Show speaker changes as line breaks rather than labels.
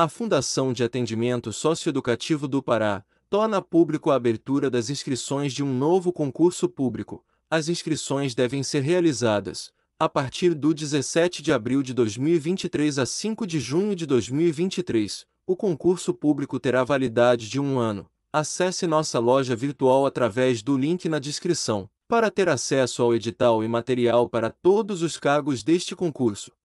A Fundação de Atendimento Socioeducativo do Pará torna público a abertura das inscrições de um novo concurso público. As inscrições devem ser realizadas a partir do 17 de abril de 2023 a 5 de junho de 2023. O concurso público terá validade de um ano. Acesse nossa loja virtual através do link na descrição para ter acesso ao edital e material para todos os cargos deste concurso.